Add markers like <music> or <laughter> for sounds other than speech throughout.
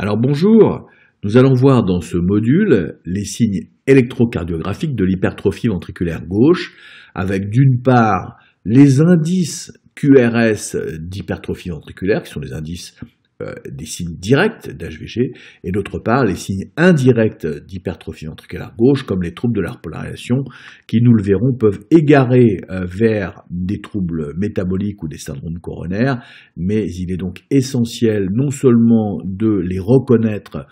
Alors bonjour, nous allons voir dans ce module les signes électrocardiographiques de l'hypertrophie ventriculaire gauche, avec d'une part les indices QRS d'hypertrophie ventriculaire, qui sont des indices euh, des signes directs d'HVG et d'autre part les signes indirects d'hypertrophie ventriculaire gauche comme les troubles de la repolarisation qui, nous le verrons, peuvent égarer euh, vers des troubles métaboliques ou des syndromes coronaires, mais il est donc essentiel non seulement de les reconnaître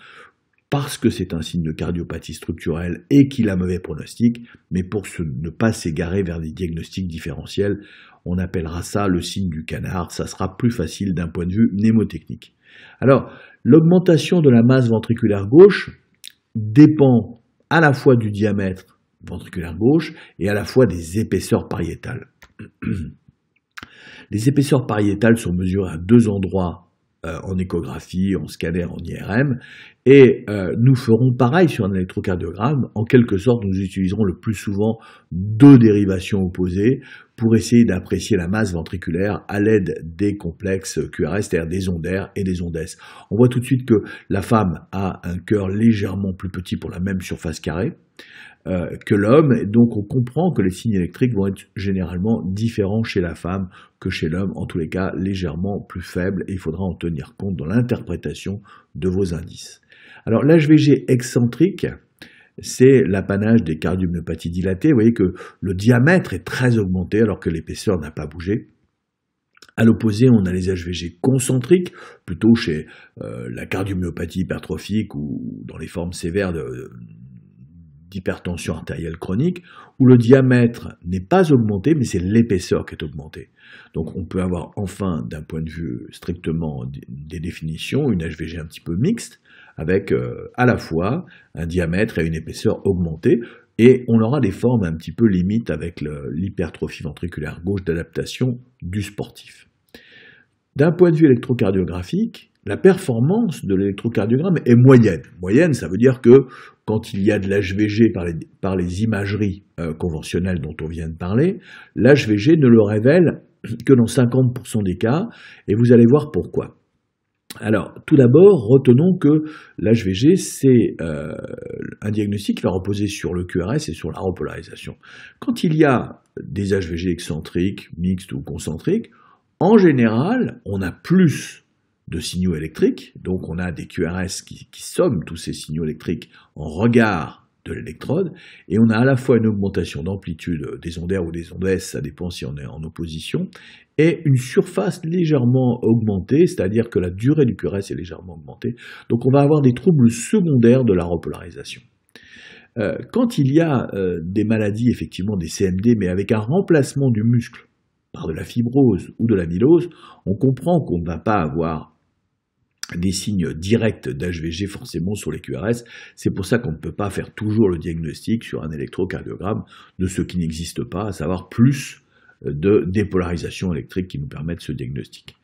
parce que c'est un signe de cardiopathie structurelle et qu'il a mauvais pronostic, mais pour ne pas s'égarer vers des diagnostics différentiels, on appellera ça le signe du canard, ça sera plus facile d'un point de vue mnémotechnique. Alors, l'augmentation de la masse ventriculaire gauche dépend à la fois du diamètre ventriculaire gauche et à la fois des épaisseurs pariétales. <clears throat> Les épaisseurs pariétales sont mesurées à deux endroits euh, en échographie, en scanner, en IRM, et euh, nous ferons pareil sur un électrocardiogramme. En quelque sorte, nous utiliserons le plus souvent deux dérivations opposées pour essayer d'apprécier la masse ventriculaire à l'aide des complexes QRS, c'est-à-dire des ondaires et des ondes S. On voit tout de suite que la femme a un cœur légèrement plus petit pour la même surface carrée, euh, que l'homme. Donc on comprend que les signes électriques vont être généralement différents chez la femme que chez l'homme, en tous les cas légèrement plus faibles, et il faudra en tenir compte dans l'interprétation de vos indices. Alors l'HVG excentrique, c'est l'apanage des cardiomyopathies dilatées. Vous voyez que le diamètre est très augmenté alors que l'épaisseur n'a pas bougé. À l'opposé, on a les HVG concentriques, plutôt chez euh, la cardiomyopathie hypertrophique ou dans les formes sévères de, d'hypertension artérielle chronique où le diamètre n'est pas augmenté, mais c'est l'épaisseur qui est augmentée. Donc on peut avoir enfin, d'un point de vue strictement des définitions, une HVG un petit peu mixte, avec euh, à la fois un diamètre et une épaisseur augmentées, et on aura des formes un petit peu limites avec l'hypertrophie ventriculaire gauche d'adaptation du sportif. D'un point de vue électrocardiographique, la performance de l'électrocardiogramme est moyenne. Moyenne, ça veut dire que quand il y a de l'HVG par les, imageries euh, conventionnelles dont on vient de parler, l'HVG ne le révèle que dans 50% des cas, et vous allez voir pourquoi. Alors, tout d'abord, retenons que l'HVG, c'est euh, un diagnostic qui va reposer sur le QRS et sur la repolarisation. Quand il y a des HVG excentriques, mixtes ou concentriques, en général, on a plus de signaux électriques. Donc on a des QRS qui, somment tous ces signaux électriques en regard de l'électrode, et on a à la fois une augmentation d'amplitude des ondes R ou des ondes S, ça dépend si on est en opposition, et une surface légèrement augmentée, c'est-à-dire que la durée du QRS est légèrement augmentée, donc on va avoir des troubles secondaires de la repolarisation. Euh, quand il y a euh, des maladies, effectivement des CMD, mais avec un remplacement du muscle par de la fibrose ou de la mylose, on comprend qu'on ne va pas avoir des signes directs d'HVG forcément sur les QRS. C'est pour ça qu'on ne peut pas faire toujours le diagnostic sur un électrocardiogramme de ce qui n'existe pas, à savoir plus euh, de dépolarisation électrique qui nous permettent ce diagnostic.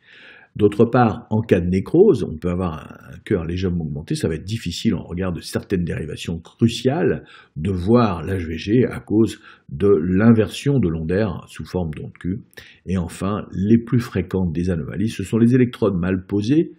D'autre part, en cas de nécrose, on peut avoir un cœur légèrement augmenté. Ça va être difficile en regard de certaines dérivations cruciales de voir l'HVG à cause de l'inversion de l'ondaire sous forme d'onde Q. Et enfin, les plus fréquentes des anomalies, ce sont les électrodes mal posées,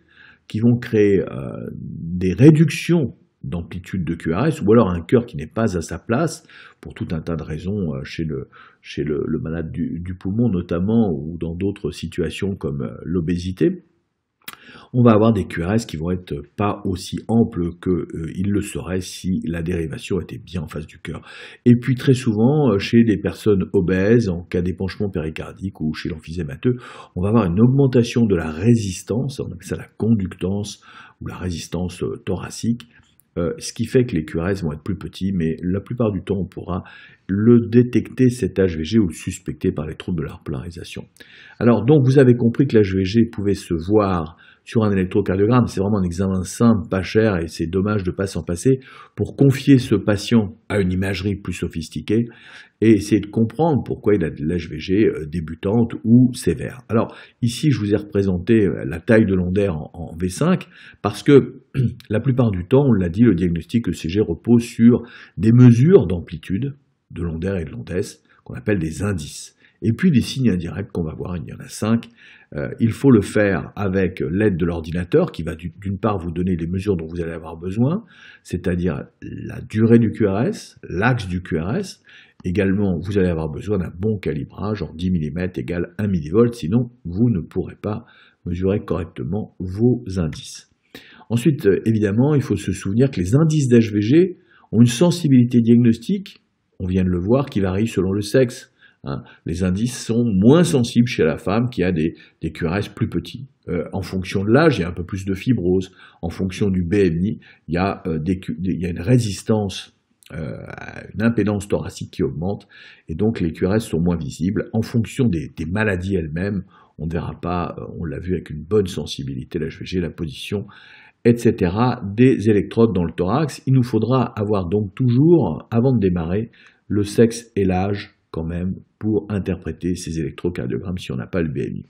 qui vont créer euh, des réductions d'amplitude de QRS, ou alors un cœur qui n'est pas à sa place, pour tout un tas de raisons euh, chez le, chez le, malade du, poumon notamment, ou dans d'autres situations comme euh, l'obésité on va avoir des QRS qui vont être pas aussi amples que euh, le seraient si la dérivation était bien en face du cœur. Et puis très souvent, euh, chez des personnes obèses, en cas d'épanchement péricardique ou chez l'emphysémateux, on va avoir une augmentation de la résistance, on appelle ça la conductance ou la résistance euh, thoracique, ce qui fait que les QRS vont être plus petits, mais la plupart du temps, on pourra le détecter, cet HVG, ou le suspecter par les troubles de la polarisation. Alors, donc, vous avez compris que l'HVG pouvait se voir sur un électrocardiogramme. C'est vraiment un examen simple, pas cher, et c'est dommage de ne pas s'en passer pour confier ce patient à une imagerie plus sophistiquée et essayer de comprendre pourquoi il a de l'HVG euh, débutante ou sévère. Alors ici, je vous ai représenté euh, la taille de l'ondaire en V5 parce que <clears throat> la plupart du temps, on l'a dit, le diagnostic ECG repose sur des mesures d'amplitude de l'ondaire et de l'ondesse qu'on appelle des indices et puis des signes indirects qu'on va voir, il y en a cinq, euh, il faut le faire avec l'aide de l'ordinateur qui va d'une part vous donner les mesures dont vous allez avoir besoin, c'est-à-dire la durée du QRS, l'axe du QRS. Également, vous allez avoir besoin d'un bon calibrage en 10 mm égale 1 mV, sinon vous ne pourrez pas mesurer correctement vos indices. Ensuite, euh, évidemment, il faut se souvenir que les indices d'HVG ont une sensibilité diagnostique, on vient de le voir, qui varie selon le sexe. Hein. Les indices sont moins sensibles chez la femme qui a des, des QRS plus petits. Euh, en fonction de l'âge, il y a un peu plus de fibrose. En fonction du BMI, euh, il y a, une résistance euh, une impédance thoracique qui augmente, et donc les QRS sont moins visibles. En fonction des, maladies elles-mêmes, on ne verra pas, on l'a vu avec une bonne sensibilité, la la position, etc., des électrodes dans le thorax. Il nous faudra avoir donc toujours, avant de démarrer, le sexe et l'âge quand même pour interpréter ces électrocardiogrammes si on n'a pas le BMI.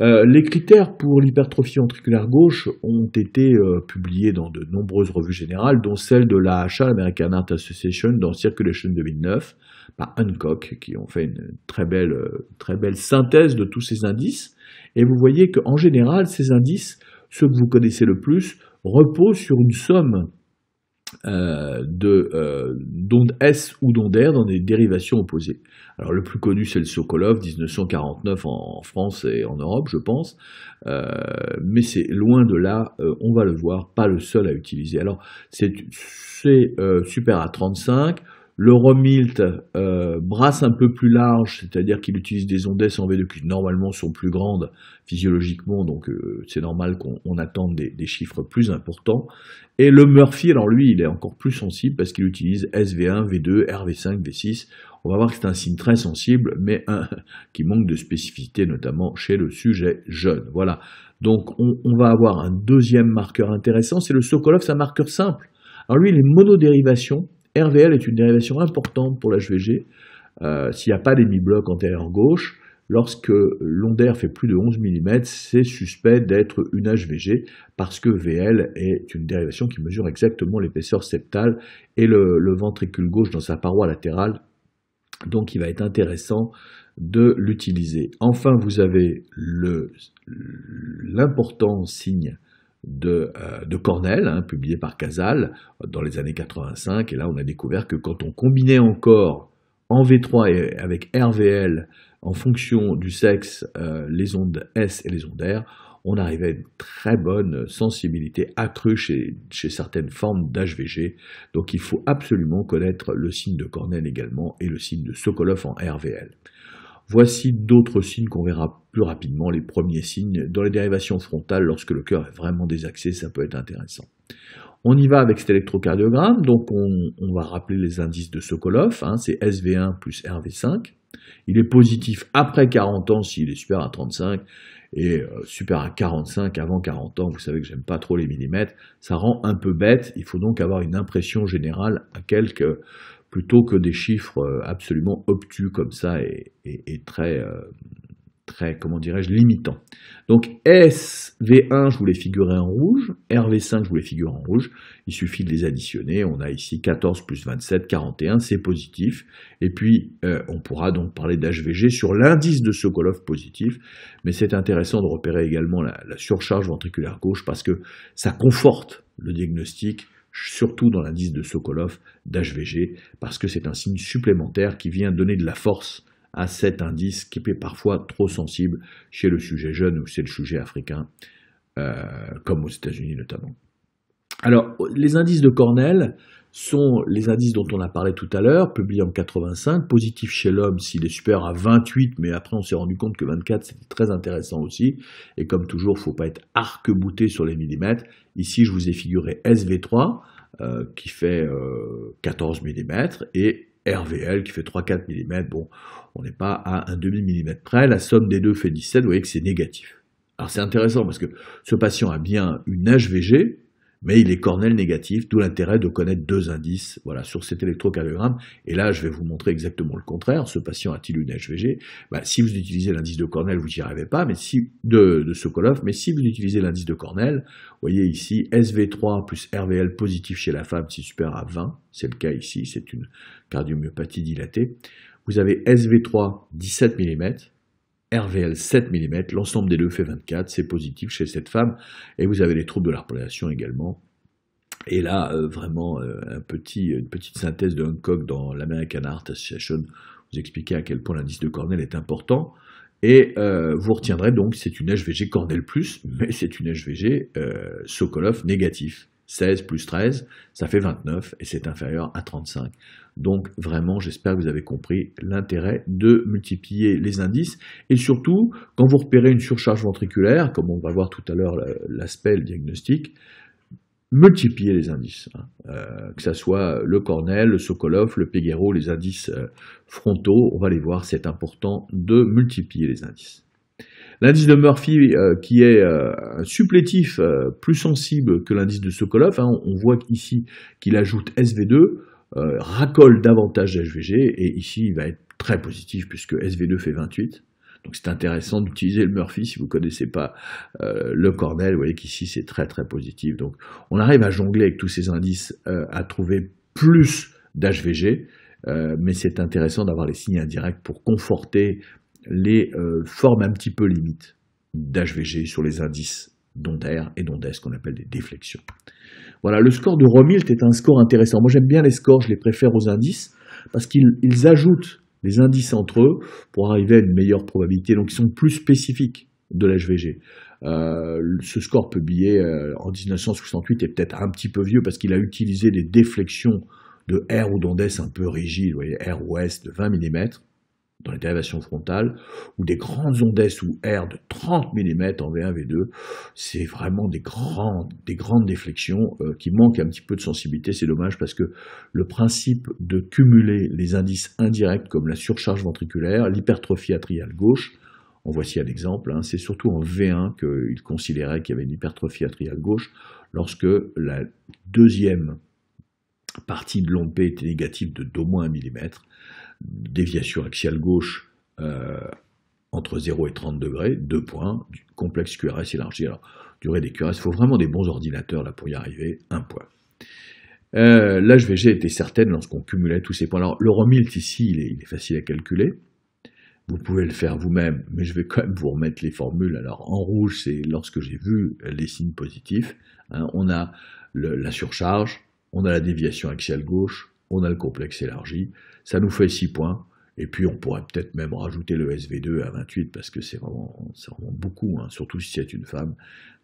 Euh, les critères pour l'hypertrophie ventriculaire gauche ont été euh, publiés dans de nombreuses revues générales, dont celle de l'AHA, l'American Heart Association, dans Circulation 2009, par Hancock, qui ont fait une très belle, euh, très belle synthèse de tous ces indices. Et vous voyez qu'en général, ces indices, ceux que vous connaissez le plus, reposent sur une somme euh, de euh, S ou d'ondes R dans des dérivations opposées. Alors le plus connu c'est le Sokolov 1949 en, France et en Europe je pense, euh, mais c'est loin de là, euh, on va le voir, pas le seul à utiliser. Alors c'est euh, super à 35 le Romilt euh, brasse un peu plus large, c'est-à-dire qu'il utilise des ondes S en V2 qui normalement sont plus grandes physiologiquement, donc euh, c'est normal qu'on attende des, chiffres plus importants. Et le Murphy, alors lui, il est encore plus sensible parce qu'il utilise SV1, V2, RV5, V6. On va voir que c'est un signe très sensible, mais <laughs> qui manque de spécificité, notamment chez le sujet jeune. Voilà. Donc on, va avoir un deuxième marqueur intéressant, c'est le Sokolov, c'est un marqueur simple. Alors lui, les monodérivations, RVL est une dérivation importante pour l'HVG euh, s'il n'y a pas d'hémibloc bloc antérieur gauche. Lorsque d'air fait plus de 11 mm, c'est suspect d'être une HVG parce que VL est une dérivation qui mesure exactement l'épaisseur septale et le ventricule gauche dans sa paroi latérale. Donc il va être intéressant de l'utiliser. Enfin, vous avez l'important signe euh, de, Cornell, hein, publié par Casal dans les années 85. Et là, on a découvert que quand on combinait encore en V3 et avec RVL en fonction du sexe, euh, les ondes S et les ondes R, on arrivait à une très bonne sensibilité accrue chez, chez certaines formes d'HVG. Donc il faut absolument connaître le signe de Cornell également et le signe de Sokolov en RVL. Voici d'autres signes qu'on verra plus rapidement, les premiers signes. Dans les dérivations frontales, lorsque le cœur est vraiment désaxé, ça peut être intéressant. On y va avec cet électrocardiogramme, donc on, va rappeler les indices de Sokolov, hein, c'est SV1 plus RV5. Il est positif après 40 ans s'il est super à 35 et euh, super à 45 avant 40 ans. Vous savez que j'aime pas trop les millimètres. Ça rend un peu bête. Il faut donc avoir une impression générale à quelques plutôt que des chiffres euh, absolument obtus comme ça et, très, euh, très, comment dirais-je, limitants. Donc SV1, je voulais figurer en rouge, RV5, je voulais figurer en rouge, il suffit de les additionner, on a ici 14 plus 27, 41, c'est positif, et puis euh, on pourra donc parler d'HVG sur l'indice de Sokolov positif, mais c'est intéressant de repérer également la, la surcharge ventriculaire gauche parce que ça conforte le diagnostic surtout dans l'indice de Sokolov d'HVG, parce que c'est un signe supplémentaire qui vient donner de la force à cet indice qui est parfois trop sensible chez le sujet jeune ou chez le sujet africain, euh, comme aux États-Unis notamment. Alors, les indices de Cornell, sont les indices dont on a parlé tout à l'heure, publiés en 85, positif chez l'homme s'il est supérieur à 28, mais après on s'est rendu compte que 24 c'était très intéressant aussi, et comme toujours, il ne faut pas être arc-bouté sur les millimètres. Ici, je vous ai figuré SV3 euh, qui fait 14 euh, mm et RVL qui fait 3-4 mm. Bon, on n'est pas à un demi millimètre près, la somme des deux fait 17, vous voyez que c'est négatif. Alors c'est intéressant parce que ce patient a bien une HVG, mais il est cornel négatif, d'où l'intérêt de connaître deux indices voilà, sur cet électrocardiogramme. Et là, je vais vous montrer exactement le contraire. Ce patient a-t-il une HVG bah, Si vous utilisez l'indice de Cornell, vous n'y arrivez pas, mais si, de, de Sokolov, mais si vous utilisez l'indice de Cornell, vous voyez ici SV3 plus RVL positif chez la femme, si supérieur à 20, c'est le cas ici, c'est une cardiomyopathie dilatée. Vous avez SV3 17 mm, RVL 7 mm, l'ensemble des deux fait 24, c'est positif chez cette femme, et vous avez les troubles de la reproduction également. Et là, euh, vraiment, euh, une petite synthèse de Hancock dans l'American Art Association vous expliquer à quel point l'indice de Cornell est important. Et euh, vous retiendrez donc, c'est une HVG Cornell+, mais c'est une HVG Sokolov négatif. 16 plus 13, ça fait 29, et c'est inférieur à 35. Donc vraiment, j'espère que vous avez compris l'intérêt de multiplier les indices. Et surtout, quand vous repérez une surcharge ventriculaire, comme on va voir tout à l'heure l'aspect, le diagnostic, multipliez les indices, hein. euh, que ce soit le Cornell, le Sokolov, le Peguero, les indices euh, frontaux, on va les voir, c'est important de multiplier les indices. L'indice de Murphy, euh, qui est un supplétif plus sensible que l'indice de Sokolov, hein, on voit ici qu'il ajoute SV2, euh, racole davantage d'HVG, et ici il va être très positif puisque SV2 fait 28. Donc c'est intéressant d'utiliser le Murphy si vous ne connaissez pas euh, le Cornell. Vous voyez qu'ici c'est très très positif. Donc on arrive à jongler avec tous ces indices, euh, à trouver plus d'HVG, mais c'est intéressant d'avoir les signes indirects pour conforter les formes un petit peu limites d'HVG sur les indices d'ondaires et ce qu'on appelle des déflexions. Voilà, le score de Romilt est un score intéressant. Moi, j'aime bien les scores, je les préfère aux indices, parce qu'ils ajoutent les indices entre eux pour arriver à une meilleure probabilité, donc ils sont plus spécifiques de l'HVG. Euh, ce score publié euh, en 1968 est peut-être un petit peu vieux parce qu'il a utilisé des déflexions de R ou d'ondes un peu rigides, vous voyez, R ou S de 20 mm, dans les dérivations frontales, ou des grandes S ou R de 30 mm en V1, V2. C'est vraiment des grandes, des grandes déflexions euh, qui manquent un petit peu de sensibilité. C'est dommage parce que le principe de cumuler les indices indirects comme la surcharge ventriculaire, l'hypertrophie atriale gauche, en voici un exemple, hein, c'est surtout en V1 qu'il considérait qu'il y avait une hypertrophie atriale gauche lorsque la deuxième partie de l'onde était négative de d'au moins 1 mm déviation axiale gauche euh, entre 0 et 30 degrés, deux points, du complexe QRS élargi. Alors, durée des QRS, il faut vraiment des bons ordinateurs là pour y arriver, un point. Euh, était certaine lorsqu'on cumulait tous ces points. Alors, le Romilt ici, il est, facile à calculer. Vous pouvez le faire vous-même, mais je vais quand même vous remettre les formules. Alors, en rouge, c'est lorsque j'ai vu les signes positifs. Hein. on a la surcharge, on a la déviation axiale gauche, on a le complexe élargi, ça nous fait 6 points, et puis on pourrait peut-être même rajouter le SV2 à 28, parce que c'est vraiment, beaucoup, hein, surtout si c'est une femme.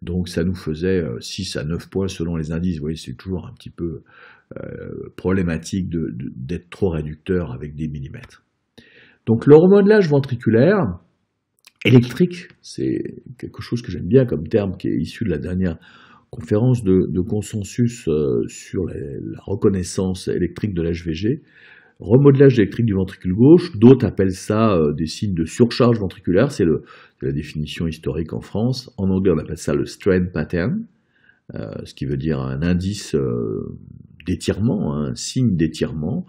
Donc ça nous faisait 6 euh, à 9 points selon les indices, vous voyez, c'est toujours un petit peu euh, problématique d'être trop réducteur avec des millimètres. Donc le remodelage ventriculaire, électrique, c'est quelque chose que j'aime bien comme terme qui est issu de la dernière conférence de, consensus euh, sur la, reconnaissance électrique de l'HVG, remodelage électrique du ventricule gauche, d'autres appellent ça euh, des signes de surcharge ventriculaire, c'est la définition historique en France, en anglais on appelle ça le strain pattern, euh, ce qui veut dire un indice d'étirement, hein, un signe d'étirement,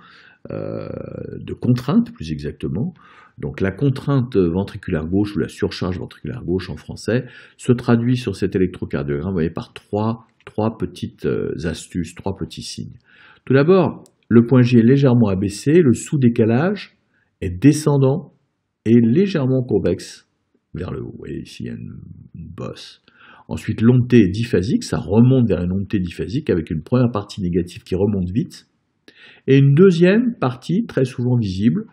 de contrainte plus exactement, donc la contrainte ventriculaire gauche ou la surcharge ventriculaire gauche en français se traduit sur cet électrocardiogramme voyez, par trois, trois petites euh, astuces, trois petits signes. Tout d'abord, le point G est légèrement abaissé, le sous-décalage est descendant et légèrement convexe vers le haut. Vous voyez ici, il y a une, bosse. Ensuite, l'onté est diphasique, ça remonte vers une T diphasique avec une première partie négative qui remonte vite, et une deuxième partie très souvent visible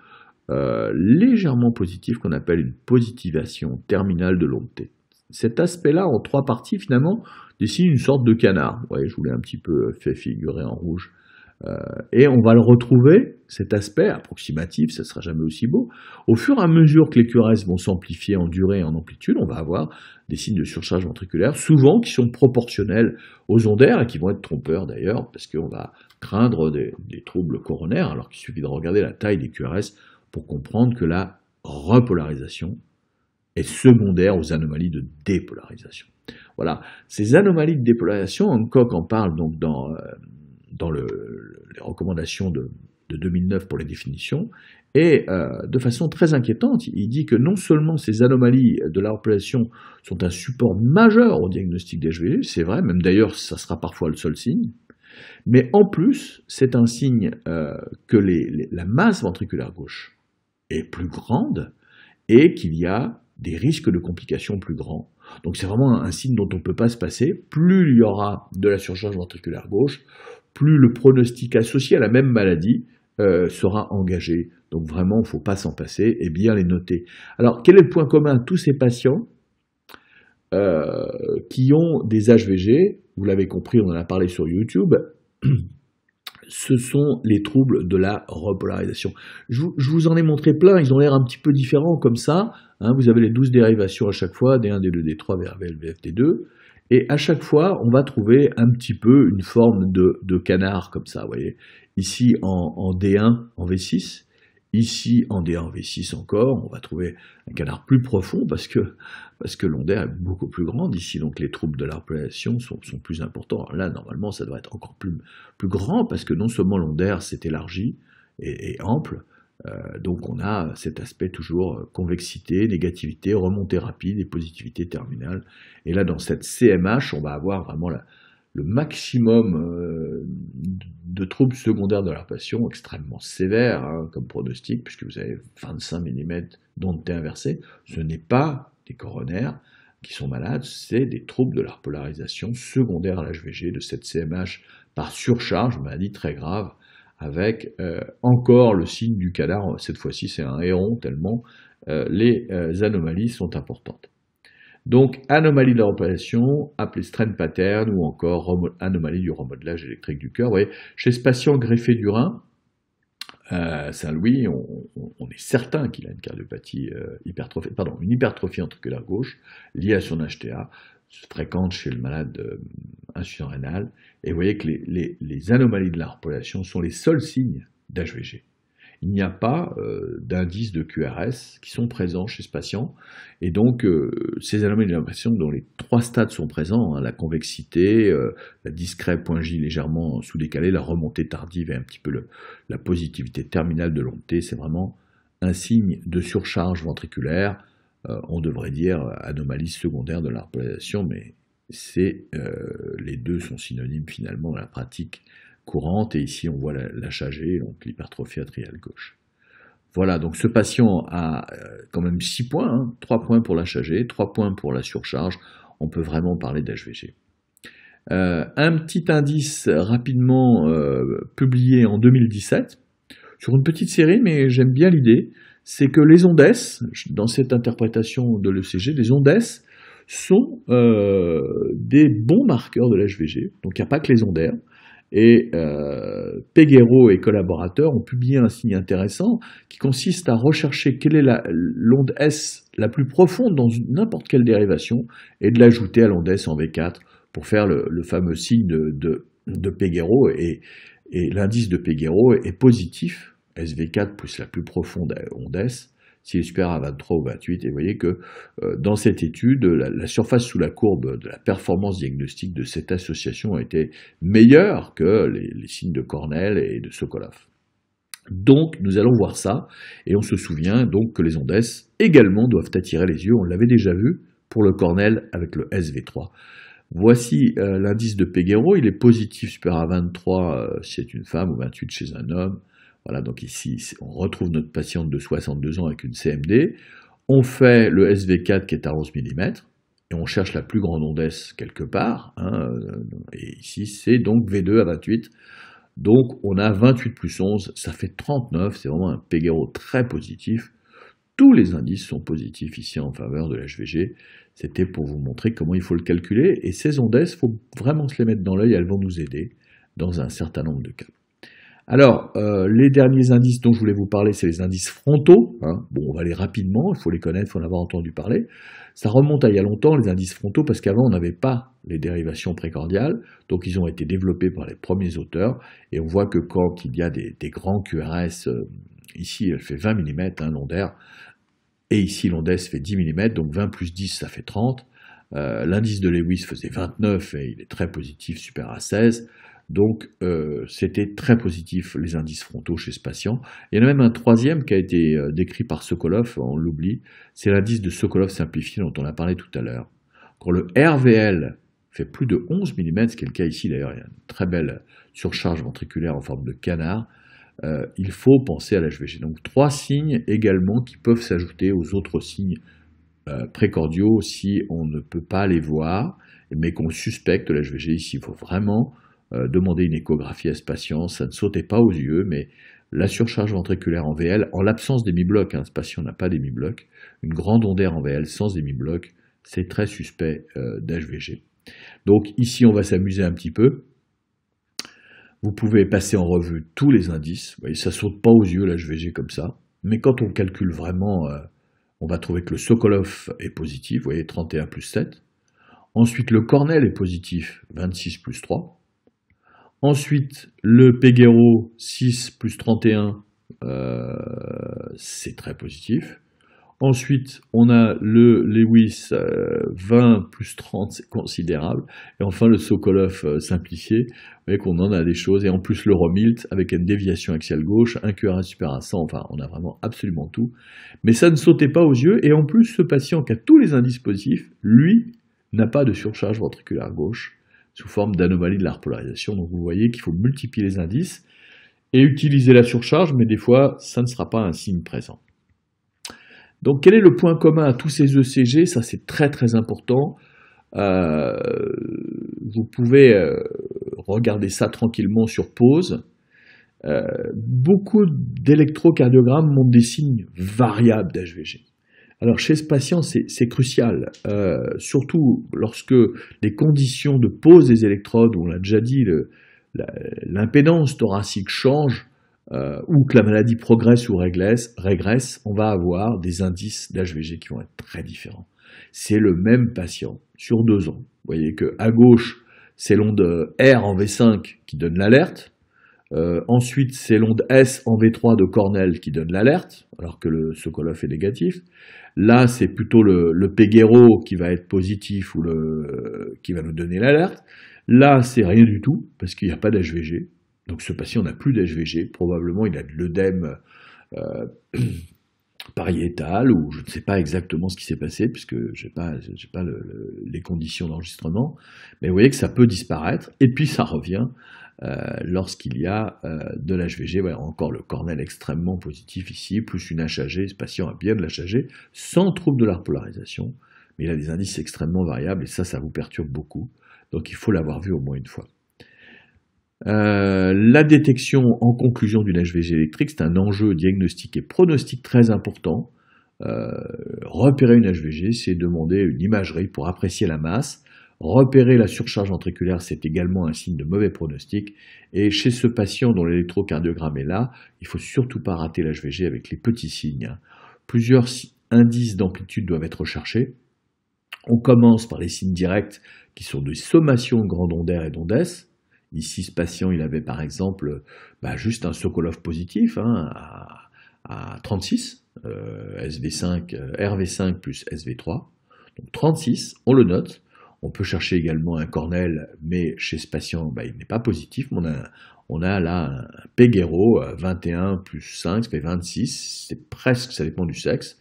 euh, légèrement positif qu'on appelle une positivation terminale de l'onde T. Cet aspect-là, en trois parties, finalement, dessine une sorte de canard. Vous voyez, je vous l'ai un petit peu fait figurer en rouge. Euh, et on va le retrouver, cet aspect approximatif, ça ne sera jamais aussi beau. Au fur et à mesure que les QRS vont s'amplifier en durée et en amplitude, on va avoir des signes de surcharge ventriculaire, souvent qui sont proportionnels aux ondaires et qui vont être trompeurs d'ailleurs, parce qu'on va craindre des troubles coronaires, alors qu'il suffit de regarder la taille des QRS pour comprendre que la repolarisation est secondaire aux anomalies de dépolarisation. Voilà, ces anomalies de dépolarisation, Hancock en parle donc dans, euh, dans le, les recommandations de, 2009 pour les définitions, et euh, de façon très inquiétante, il dit que non seulement ces anomalies de la repolarisation sont un support majeur au diagnostic des HVG, c'est vrai, même d'ailleurs ça sera parfois le seul signe, mais en plus, c'est un signe euh, que la masse ventriculaire gauche est plus grande et qu'il y a des risques de complications plus grands. Donc c'est vraiment un signe dont on ne peut pas se passer. Plus il y aura de la surcharge ventriculaire gauche, plus le pronostic associé à la même maladie euh, sera engagé. Donc vraiment, il ne faut pas s'en passer et bien les noter. Alors quel est le point commun à tous ces patients euh, qui ont des HVG Vous l'avez compris, on en a parlé sur YouTube ce sont les troubles de la repolarisation. Je, vous en ai montré plein, ils ont l'air un petit peu différents comme ça. Hein. vous avez les 12 dérivations à chaque fois, D1, D2, D3, vers d 2 Et à chaque fois, on va trouver un petit peu une forme de, de canard comme ça, vous voyez. Ici en D1, en V6, Ici, en d v 6 encore, on va trouver un canard plus profond parce que, parce que l'ondaire est beaucoup plus grande ici, donc les troubles de réplication sont, sont, plus importants. là, normalement, ça doit être encore plus, plus grand parce que non seulement l'ondaire s'est élargi et, ample, euh, donc on a cet aspect toujours euh, convexité, négativité, remontée rapide et positivité terminale. Et là, dans cette CMH, on va avoir vraiment la, le maximum euh, de troubles secondaires de la passion, extrêmement sévères hein, comme pronostic, puisque vous avez 25 mm d'ondeté inversée, ce n'est pas des coronaires qui sont malades, c'est des troubles de la polarisation secondaire à l'HVG de cette CMH par surcharge, maladie très grave, avec euh, encore le signe du cadavre, cette fois-ci c'est un héron, tellement euh, les anomalies sont importantes. Donc, anomalie de la repolation appelée strain pattern ou encore anomalie du remodelage électrique du cœur. Vous voyez, chez ce patient greffé du rein, euh, Saint-Louis, on, est certain qu'il a une cardiopathie euh, hypertrophie, pardon, une hypertrophie la gauche liée à son HTA, fréquente chez le malade euh, insuffisant rénal. Et vous voyez que les, anomalies de la repolation sont les seuls signes d'HVG il n'y a pas euh, d'indices de QRS qui sont présents chez ce patient. Et donc, euh, ces anomalies de l'impression dont les trois stades sont présents, hein, la convexité, euh, la discret point J légèrement sous décalée la remontée tardive et un petit peu la positivité terminale de l'onté, c'est vraiment un signe de surcharge ventriculaire, on devrait dire anomalie secondaire de la représentation, mais c'est, les deux sont synonymes finalement à la pratique courante, et ici on voit l'HAG, donc l'hypertrophie atriale gauche. Voilà, donc ce patient a euh, quand même 6 points, 3 hein. points pour l'HAG, 3 points pour la surcharge, on peut vraiment parler d'HVG. Euh, un petit indice rapidement euh, publié en 2017, sur une petite série, mais j'aime bien l'idée, c'est que les ondes S, dans cette interprétation de l'ECG, les ondes S sont des bons marqueurs de l'HVG, donc il n'y a pas que les ondes et euh, Peguero et collaborateurs ont publié un signe intéressant qui consiste à rechercher quelle est l'onde S la plus profonde dans n'importe quelle dérivation et de l'ajouter à l'onde S en V4 pour faire le, fameux signe de, de, Peguero. Et, et l'indice de Peguero est positif, SV4 plus la plus profonde onde S, s'il est supérieur à 23 ou 28. Et vous voyez que euh, dans cette étude, la, surface sous la courbe de la performance diagnostique de cette association a été meilleure que les, signes de Cornell et de Sokolov. Donc nous allons voir ça, et on se souvient donc que les ondes également doivent attirer les yeux, on l'avait déjà vu pour le Cornell avec le SV3. Voici euh, l'indice de Peguero, il est positif supérieur à 23 chez c'est une femme ou 28 chez un homme, voilà, donc ici, on retrouve notre patiente de 62 ans avec une CMD. On fait le SV4 qui est à 11 mm, et on cherche la plus grande ondesse quelque part. Hein, euh, et ici, c'est donc V2 à 28. Donc, on a 28 plus 11, ça fait 39. C'est vraiment un Péguero très positif. Tous les indices sont positifs ici en faveur de l'HVG. C'était pour vous montrer comment il faut le calculer. Et ces ondesses, il faut vraiment se les mettre dans l'œil, elles vont nous aider dans un certain nombre de cas. Alors, euh, les derniers indices dont je voulais vous parler, c'est les indices frontaux. Hein. Bon, on va aller rapidement, il faut les connaître, il faut en avoir entendu parler. Ça remonte à il y a longtemps, les indices frontaux, parce qu'avant, on n'avait pas les dérivations précordiales, donc ils ont été développés par les premiers auteurs, et on voit que quand il y a des, grands QRS, euh, ici, elle fait 20 mm, hein, l'ondaire, et ici, l'ondesse fait 10 mm, donc 20 plus 10, ça fait 30. Euh, l'indice de Lewis faisait 29 et il est très positif, super à 16. Donc euh, c'était très positif les indices frontaux chez ce patient. Il y en a même un troisième qui a été euh, décrit par Sokolov, on l'oublie, c'est l'indice de Sokolov simplifié dont on a parlé tout à l'heure. Quand le RVL fait plus de 11 mm, ce qui est le cas ici d'ailleurs, il y a une très belle surcharge ventriculaire en forme de canard, euh, il faut penser à l'HVG. Donc trois signes également qui peuvent s'ajouter aux autres signes précordiaux si on ne peut pas les voir, mais qu'on suspecte l'HVG ici. Il faut vraiment euh, demander une échographie à ce patient, ça ne sautait pas aux yeux, mais la surcharge ventriculaire en VL, en l'absence mi-blocs, hein, ce patient n'a pas mi-blocs, une grande ondaire en VL sans mi-blocs, c'est très suspect euh, d'HVG. Donc ici, on va s'amuser un petit peu. Vous pouvez passer en revue tous les indices. Vous voyez, ça saute pas aux yeux l'HVG comme ça. Mais quand on calcule vraiment, euh, on va trouver que le Sokolov est positif, vous voyez, 31 plus 7. Ensuite, le Cornell est positif, 26 plus 3. Ensuite, le Peguero 6 plus 31, euh, c'est très positif. Ensuite, on a le Lewis 20 euh, plus 30, c'est considérable. Et enfin, le Sokolov euh, simplifié. Vous voyez qu'on en a des choses. Et en plus, le Romilt avec une déviation axiale gauche, un QRS super à 100. Enfin, on a vraiment absolument tout. Mais ça ne sautait pas aux yeux. Et en plus, ce patient qui a tous les indices positifs, lui, n'a pas de surcharge ventriculaire gauche sous forme d'anomalie de la repolarisation. Donc vous voyez qu'il faut multiplier les indices et utiliser la surcharge, mais des fois, ça ne sera pas un signe présent. Donc quel est le point commun à tous ces ECG Ça c'est très très important. Euh, vous pouvez euh, regarder ça tranquillement sur pause. Euh, beaucoup d'électrocardiogrammes montrent des signes variables d'HVG. Alors chez ce patient, c'est crucial, euh, surtout lorsque les conditions de pose des électrodes, on l'a déjà dit, l'impédance thoracique change euh, ou que la maladie progresse ou régresse, on va avoir des indices d'HVG qui vont être très différents. C'est le même patient sur deux ans. Vous voyez que à gauche, c'est l'onde R en V5 qui donne l'alerte, euh, ensuite, c'est l'onde S en V3 de Cornell qui donne l'alerte, alors que le Sokolov est négatif. Là, c'est plutôt le, Peguero qui va être positif ou le, qui va nous donner l'alerte. Là, c'est rien du tout, parce qu'il n'y a pas d'HVG. Donc ce patient n'a plus d'HVG. Probablement, il a de l'œdème euh, <clears throat> pariétal, ou je ne sais pas exactement ce qui s'est passé, puisque je n'ai pas, les conditions d'enregistrement. Mais vous voyez que ça peut disparaître, et puis ça revient euh, lorsqu'il y a euh, de l'HVG. encore le cornel extrêmement positif ici, plus une HAG, ce patient a bien de l'HAG, sans trouble de la repolarisation, mais il a des indices extrêmement variables et ça, ça vous perturbe beaucoup. Donc il faut l'avoir vu au moins une fois. Euh, la détection en conclusion d'une HVG électrique, c'est un enjeu diagnostique et pronostique très important. repérer une HVG, c'est demander une imagerie pour apprécier la masse, Repérer la surcharge ventriculaire, c'est également un signe de mauvais pronostic. Et chez ce patient dont l'électrocardiogramme est là, il ne faut surtout pas rater l'HVG avec les petits signes. Plusieurs indices d'amplitude doivent être recherchés. On commence par les signes directs qui sont des sommations grand ondaires et d'ondesse. Ici, ce patient, il avait par exemple bah, juste un Sokolov positif hein, à, 36, SV5, RV5 plus SV3. Donc 36, on le note. On peut chercher également un cornel, mais chez ce patient, bah, il n'est pas positif. On a, là un Peguero, 21 euh, plus 5, ça fait 26. C'est presque, ça dépend du sexe.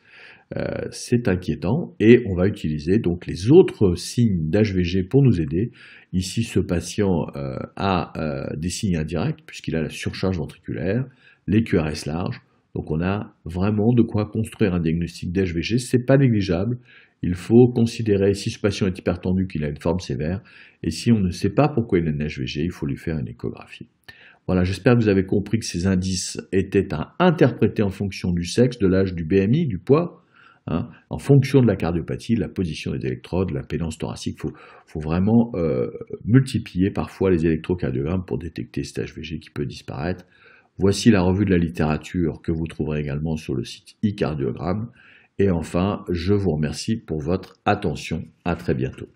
Euh, c'est inquiétant et on va utiliser donc les autres signes d'HVG pour nous aider. Ici, ce patient euh, a des signes indirects puisqu'il a la surcharge ventriculaire, les QRS larges. Donc on a vraiment de quoi construire un diagnostic d'HVG, c'est pas négligeable il faut considérer si ce patient est hypertendu qu'il a une forme sévère, et si on ne sait pas pourquoi il a une HVG, il faut lui faire une échographie. Voilà, j'espère que vous avez compris que ces indices étaient à interpréter en fonction du sexe, de l'âge, du BMI, du poids, hein, en fonction de la cardiopathie, de la position des électrodes, la l'impédance thoracique. Il faut, vraiment euh, multiplier parfois les électrocardiogrammes pour détecter cette HVG qui peut disparaître. Voici la revue de la littérature que vous trouverez également sur le site e-cardiogramme. Et enfin, je vous remercie pour votre attention. À très bientôt.